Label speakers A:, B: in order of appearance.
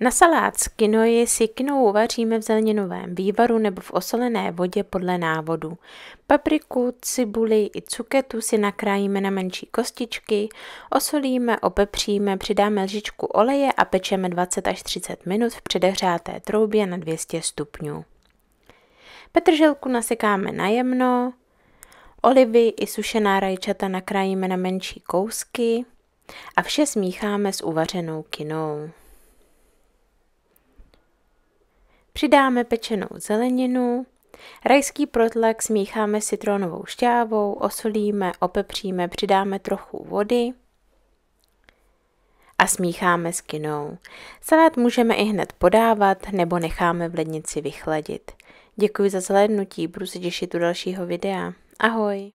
A: Na salát z kinoji si kinou uvaříme v zeleninovém vývaru nebo v osolené vodě podle návodu. Papriku, cibuli i cuketu si nakrájíme na menší kostičky, osolíme, opepříme, přidáme lžičku oleje a pečeme 20 až 30 minut v předehřáté troubě na 200 stupňů. Petrželku nasekáme na jemno, olivy i sušená rajčata nakrájíme na menší kousky a vše smícháme s uvařenou kinou. Přidáme pečenou zeleninu, rajský protlak smícháme s citronovou šťávou, osolíme, opepříme, přidáme trochu vody a smícháme s kinou. Salát můžeme i hned podávat nebo necháme v lednici vychladit. Děkuji za zhlédnutí, budu se těšit u dalšího videa. Ahoj!